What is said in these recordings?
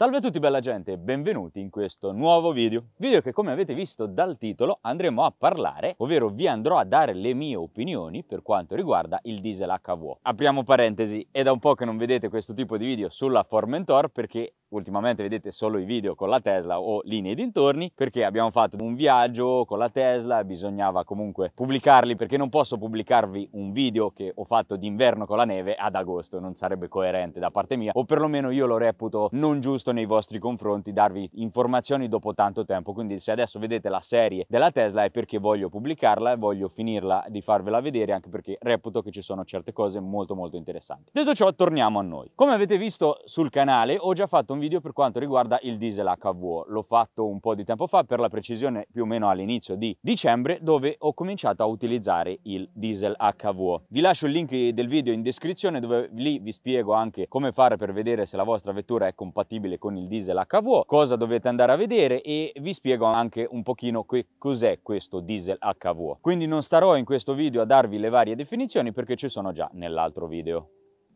Salve a tutti bella gente e benvenuti in questo nuovo video. Video che come avete visto dal titolo andremo a parlare, ovvero vi andrò a dare le mie opinioni per quanto riguarda il diesel HVO. Apriamo parentesi, è da un po' che non vedete questo tipo di video sulla Formentor perché ultimamente vedete solo i video con la Tesla o linee dintorni perché abbiamo fatto un viaggio con la Tesla bisognava comunque pubblicarli perché non posso pubblicarvi un video che ho fatto d'inverno con la neve ad agosto non sarebbe coerente da parte mia o perlomeno io lo reputo non giusto nei vostri confronti darvi informazioni dopo tanto tempo quindi se adesso vedete la serie della Tesla è perché voglio pubblicarla e voglio finirla di farvela vedere anche perché reputo che ci sono certe cose molto molto interessanti detto ciò torniamo a noi come avete visto sul canale ho già fatto un un video per quanto riguarda il diesel HVO. L'ho fatto un po' di tempo fa, per la precisione più o meno all'inizio di dicembre, dove ho cominciato a utilizzare il diesel HVO. Vi lascio il link del video in descrizione dove lì vi spiego anche come fare per vedere se la vostra vettura è compatibile con il diesel HVO, cosa dovete andare a vedere e vi spiego anche un pochino che cos'è questo diesel HVO. Quindi non starò in questo video a darvi le varie definizioni perché ci sono già nell'altro video.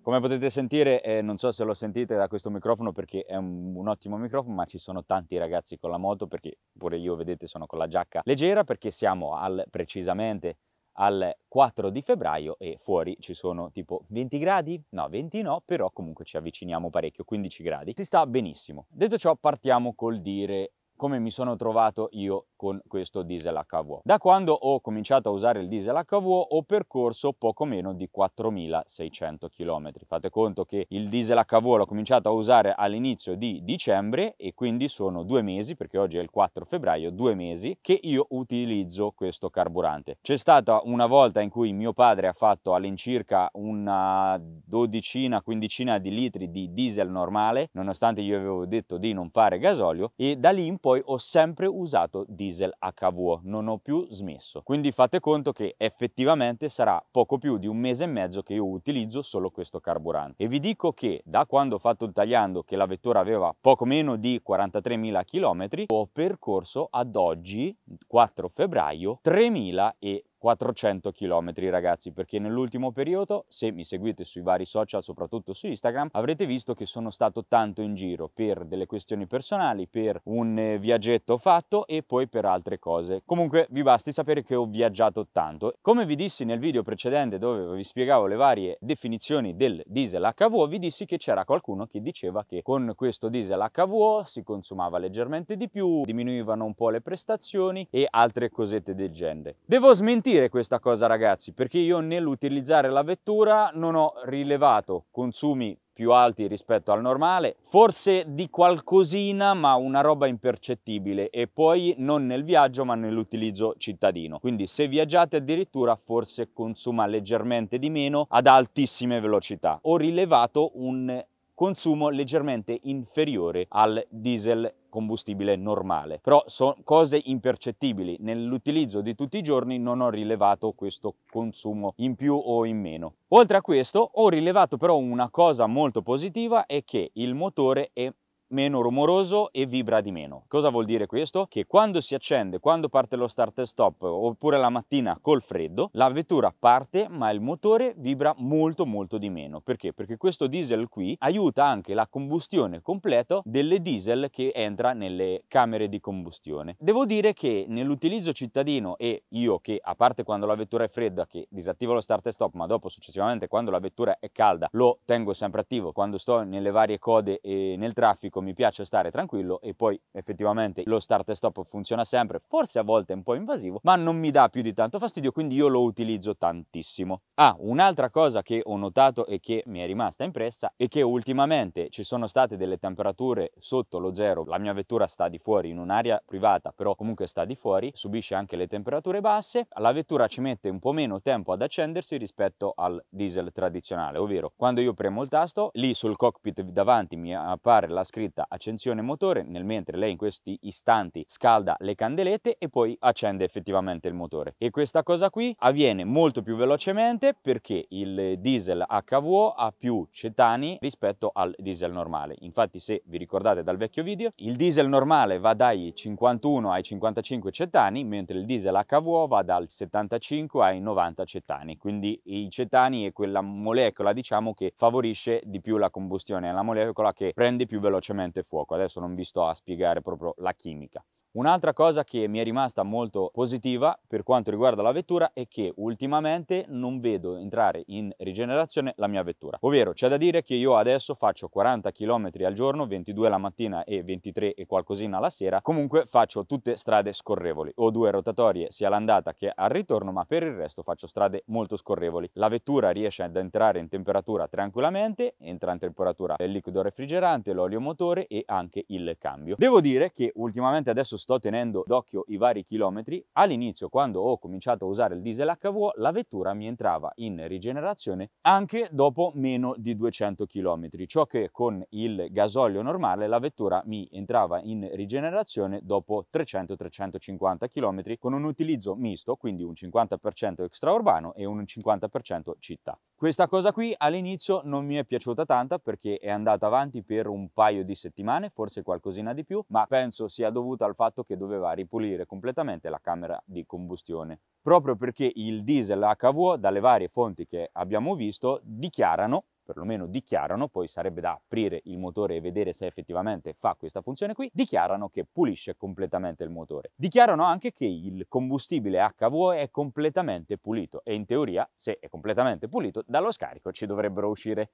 Come potete sentire, eh, non so se lo sentite da questo microfono perché è un, un, ottimo microfono, ma ci sono tanti ragazzi con la moto perché pure io, vedete, sono con la giacca leggera perché siamo al, precisamente al 4 di febbraio e fuori ci sono tipo 20 gradi? No, 20 no, però comunque ci avviciniamo parecchio, 15 gradi. Si sta benissimo. Detto ciò, partiamo col dire come mi sono trovato io con questo diesel HVO. Da quando ho cominciato a usare il diesel HVO ho percorso poco meno di 4600 km. Fate conto che il diesel HVO l'ho cominciato a usare all'inizio di dicembre e quindi sono due mesi, perché oggi è il 4 febbraio, due mesi che io utilizzo questo carburante. C'è stata una volta in cui mio padre ha fatto all'incirca una dodicina, quindicina di litri di diesel normale, nonostante io avevo detto di non fare gasolio e da lì in poi ho sempre usato diesel diesel HVO, non ho più smesso. Quindi fate conto che effettivamente sarà poco più di un mese e mezzo che io utilizzo solo questo carburante. E vi dico che da quando ho fatto il tagliando che la vettura aveva poco meno di 43.000 km, ho percorso ad oggi, 4 febbraio, 3.000 km. 400 km ragazzi perché nell'ultimo periodo se mi seguite sui vari social soprattutto su Instagram avrete visto che sono stato tanto in giro per delle questioni personali per un eh, viaggetto fatto e poi per altre cose comunque vi basti sapere che ho viaggiato tanto come vi dissi nel video precedente dove vi spiegavo le varie definizioni del diesel HVO vi dissi che c'era qualcuno che diceva che con questo diesel HVO si consumava leggermente di più diminuivano un po' le prestazioni e altre cosette del genere devo smentire mentire questa cosa ragazzi perché io nell'utilizzare la vettura non ho rilevato consumi più alti rispetto al normale, forse di qualcosina ma una roba impercettibile e poi non nel viaggio ma nell'utilizzo cittadino. Quindi se viaggiate addirittura forse consuma leggermente di meno ad altissime velocità. Ho rilevato un consumo leggermente inferiore al diesel combustibile normale. Però sono cose impercettibili, nell'utilizzo di tutti i giorni non ho rilevato questo consumo in più o in meno. Oltre a questo ho rilevato però una cosa molto positiva è che il motore è meno rumoroso e vibra di meno. Cosa vuol dire questo? Che quando si accende, quando parte lo start e stop, oppure la mattina col freddo, la vettura parte ma il motore vibra molto molto di meno. Perché? Perché questo diesel qui aiuta anche la combustione completa delle diesel che entra nelle camere di combustione. Devo dire che nell'utilizzo cittadino e io che a parte quando la vettura è fredda che disattivo lo start e stop ma dopo successivamente quando la vettura è calda lo tengo sempre attivo quando sto nelle varie code e nel traffico mi piace stare tranquillo e poi effettivamente lo start e stop funziona sempre, forse a volte è un po' invasivo, ma non mi dà più di tanto fastidio, quindi io lo utilizzo tantissimo. Ah, un'altra cosa che ho notato e che mi è rimasta impressa è che ultimamente ci sono state delle temperature sotto lo zero, la mia vettura sta di fuori in un'area privata, però comunque sta di fuori, subisce anche le temperature basse, la vettura ci mette un po' meno tempo ad accendersi rispetto al diesel tradizionale, ovvero quando io premo il tasto, lì sul cockpit davanti mi appare la scritta scritta accensione motore, nel mentre lei in questi istanti scalda le candelette e poi accende effettivamente il motore. E questa cosa qui avviene molto più velocemente perché il diesel HVO ha più cetani rispetto al diesel normale. Infatti se vi ricordate dal vecchio video, il diesel normale va dai 51 ai 55 cetani, mentre il diesel HVO va dal 75 ai 90 cetani. Quindi i cetani è quella molecola diciamo che favorisce di più la combustione, è la molecola che prende più velocemente semplicemente fuoco. Adesso non vi sto a spiegare proprio la chimica. Un'altra cosa che mi è rimasta molto positiva per quanto riguarda la vettura è che ultimamente non vedo entrare in rigenerazione la mia vettura. Ovvero c'è da dire che io adesso faccio 40 km al giorno, 22 la mattina e 23 e qualcosina la sera, comunque faccio tutte strade scorrevoli. Ho due rotatorie sia all'andata che al ritorno, ma per il resto faccio strade molto scorrevoli. La vettura riesce ad entrare in temperatura tranquillamente, entra in temperatura il liquido refrigerante, l'olio motore e anche il cambio. Devo dire che ultimamente adesso sto tenendo d'occhio i vari chilometri, all'inizio quando ho cominciato a usare il diesel HVO la vettura mi entrava in rigenerazione anche dopo meno di 200 km, ciò che con il gasolio normale la vettura mi entrava in rigenerazione dopo 300-350 km con un utilizzo misto, quindi un 50% extraurbano e un 50% città. Questa cosa qui all'inizio non mi è piaciuta tanta perché è andata avanti per un paio di settimane, forse qualcosina di più, ma penso sia dovuta al fatto fatto che doveva ripulire completamente la camera di combustione, proprio perché il diesel HVO dalle varie fonti che abbiamo visto dichiarano perlomeno dichiarano, poi sarebbe da aprire il motore e vedere se effettivamente fa questa funzione qui, dichiarano che pulisce completamente il motore. Dichiarano anche che il combustibile HVO è completamente pulito e in teoria, se è completamente pulito, dallo scarico ci dovrebbero uscire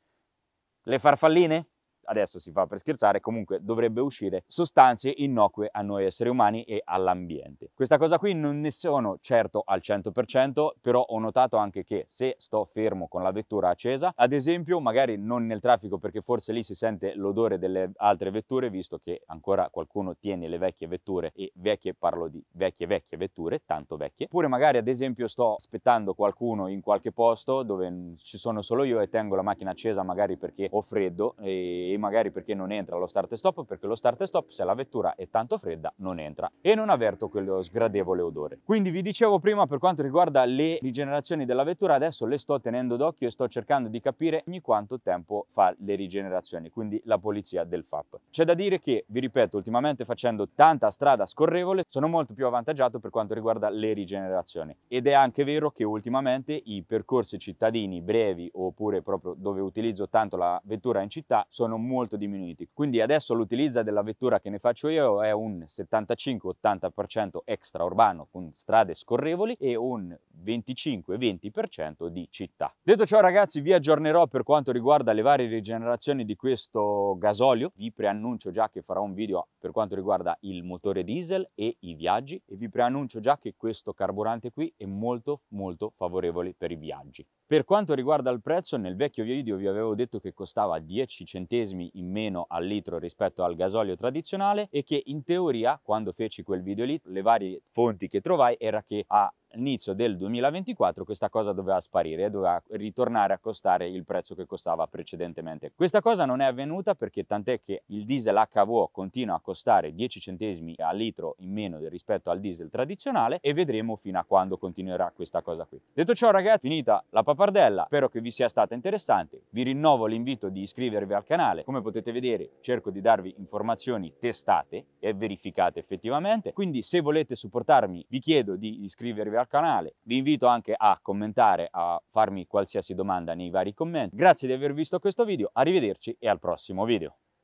le farfalline? adesso si fa per scherzare, comunque dovrebbe uscire sostanze innocue a noi esseri umani e all'ambiente. Questa cosa qui non ne sono certo al 100%, però ho notato anche che se sto fermo con la vettura accesa, ad esempio magari non nel traffico perché forse lì si sente l'odore delle altre vetture, visto che ancora qualcuno tiene le vecchie vetture e vecchie parlo di vecchie vecchie vetture, tanto vecchie, oppure magari ad esempio sto aspettando qualcuno in qualche posto dove ci sono solo io e tengo la macchina accesa magari perché ho freddo e magari perché non entra lo start e stop, perché lo start e stop se la vettura è tanto fredda non entra e non avverto quello sgradevole odore. Quindi vi dicevo prima per quanto riguarda le rigenerazioni della vettura, adesso le sto tenendo d'occhio e sto cercando di capire ogni quanto tempo fa le rigenerazioni, quindi la polizia del FAP. C'è da dire che, vi ripeto, ultimamente facendo tanta strada scorrevole sono molto più avvantaggiato per quanto riguarda le rigenerazioni ed è anche vero che ultimamente i percorsi cittadini brevi oppure proprio dove utilizzo tanto la vettura in città sono molto molto diminuiti. Quindi adesso l'utilizzo della vettura che ne faccio io è un 75-80% extraurbano con strade scorrevoli e un 25-20% di città. Detto ciò ragazzi vi aggiornerò per quanto riguarda le varie rigenerazioni di questo gasolio. Vi preannuncio già che farò un video per quanto riguarda il motore diesel e i viaggi e vi preannuncio già che questo carburante qui è molto molto favorevole per i viaggi. Per quanto riguarda il prezzo nel vecchio video vi avevo detto che costava 10 centesimi centesimi in meno al litro rispetto al gasolio tradizionale e che in teoria, quando feci quel video lì, le varie fonti che trovai era che a all'inizio del 2024 questa cosa doveva sparire e doveva ritornare a costare il prezzo che costava precedentemente. Questa cosa non è avvenuta perché tant'è che il diesel HVO continua a costare 10 centesimi al litro in meno rispetto al diesel tradizionale e vedremo fino a quando continuerà questa cosa qui. Detto ciò ragazzi, finita la papardella, spero che vi sia stata interessante, vi rinnovo l'invito di iscrivervi al canale, come potete vedere cerco di darvi informazioni testate e verificate effettivamente, quindi se volete supportarmi vi chiedo di iscrivervi al canale. Vi invito anche a commentare, a farmi qualsiasi domanda nei vari commenti. Grazie di aver visto questo video, arrivederci e al prossimo video.